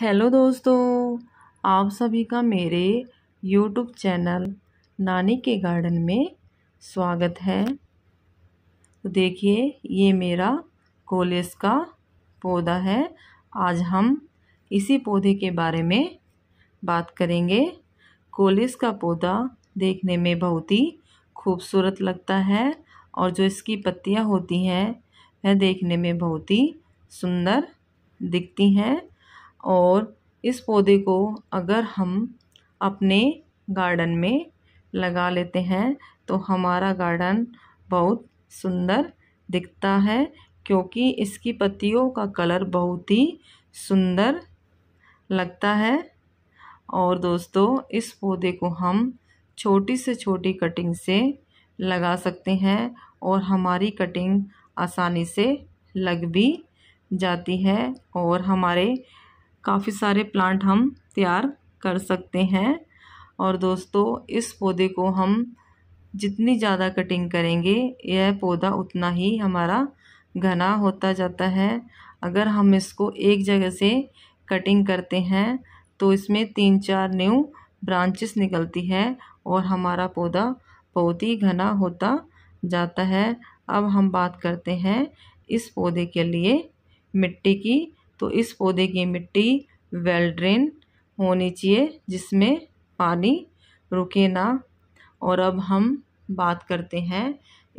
hello दोस्तों आप सभी का मेरे यूट्यूब चैनल नानी के गार्डन में स्वागत है तो देखिए ये मेरा कोलेस का पौधा है आज हम इसी पौधे के बारे में बात करेंगे कोलेस का पौधा देखने में बहुत ही खूबसूरत लगता है और जो इसकी पत्तियाँ होती हैं वह देखने में बहुत ही सुंदर दिखती हैं और इस पौधे को अगर हम अपने गार्डन में लगा लेते हैं तो हमारा गार्डन बहुत सुंदर दिखता है क्योंकि इसकी पत्तियों का कलर बहुत ही सुंदर लगता है और दोस्तों इस पौधे को हम छोटी से छोटी कटिंग से लगा सकते हैं और हमारी कटिंग आसानी से लग भी जाती है और हमारे काफ़ी सारे प्लांट हम तैयार कर सकते हैं और दोस्तों इस पौधे को हम जितनी ज़्यादा कटिंग करेंगे यह पौधा उतना ही हमारा घना होता जाता है अगर हम इसको एक जगह से कटिंग करते हैं तो इसमें तीन चार न्यू ब्रांचेस निकलती है और हमारा पौधा बहुत ही घना होता जाता है अब हम बात करते हैं इस पौधे के लिए मिट्टी की तो इस पौधे की मिट्टी वेल ड्रेन होनी चाहिए जिसमें पानी रुके ना और अब हम बात करते हैं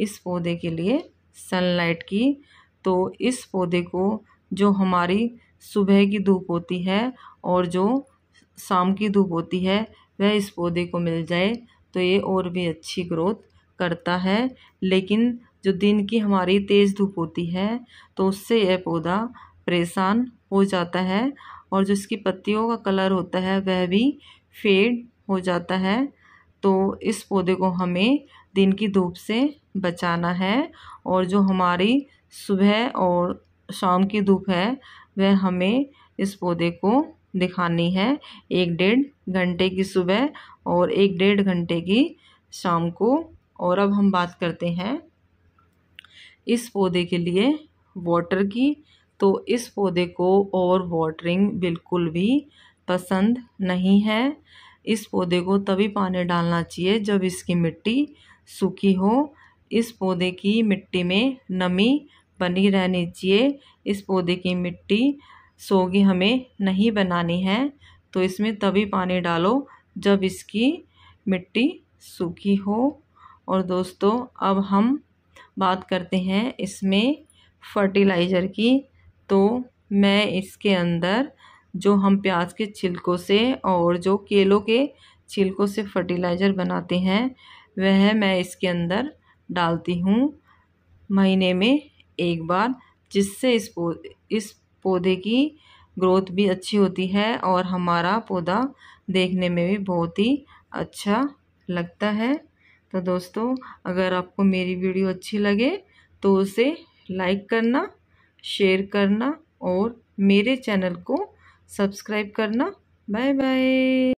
इस पौधे के लिए सनलाइट की तो इस पौधे को जो हमारी सुबह की धूप होती है और जो शाम की धूप होती है वह इस पौधे को मिल जाए तो ये और भी अच्छी ग्रोथ करता है लेकिन जो दिन की हमारी तेज़ धूप होती है तो उससे यह पौधा परेशान हो जाता है और जो इसकी पत्तियों का कलर होता है वह भी फेड हो जाता है तो इस पौधे को हमें दिन की धूप से बचाना है और जो हमारी सुबह और शाम की धूप है वह हमें इस पौधे को दिखानी है एक डेढ़ घंटे की सुबह और एक डेढ़ घंटे की शाम को और अब हम बात करते हैं इस पौधे के लिए वाटर की तो इस पौधे को और वाटरिंग बिल्कुल भी पसंद नहीं है इस पौधे को तभी पानी डालना चाहिए जब इसकी मिट्टी सूखी हो इस पौधे की मिट्टी में नमी बनी रहनी चाहिए इस पौधे की मिट्टी सोगी हमें नहीं बनानी है तो इसमें तभी पानी डालो जब इसकी मिट्टी सूखी हो और दोस्तों अब हम बात करते हैं इसमें फर्टिलाइज़र की तो मैं इसके अंदर जो हम प्याज के छिलकों से और जो केलों के छिलकों से फर्टिलाइज़र बनाते हैं वह मैं इसके अंदर डालती हूँ महीने में एक बार जिससे इस पो इस पौधे की ग्रोथ भी अच्छी होती है और हमारा पौधा देखने में भी बहुत ही अच्छा लगता है तो दोस्तों अगर आपको मेरी वीडियो अच्छी लगे तो उसे लाइक करना शेयर करना और मेरे चैनल को सब्सक्राइब करना बाय बाय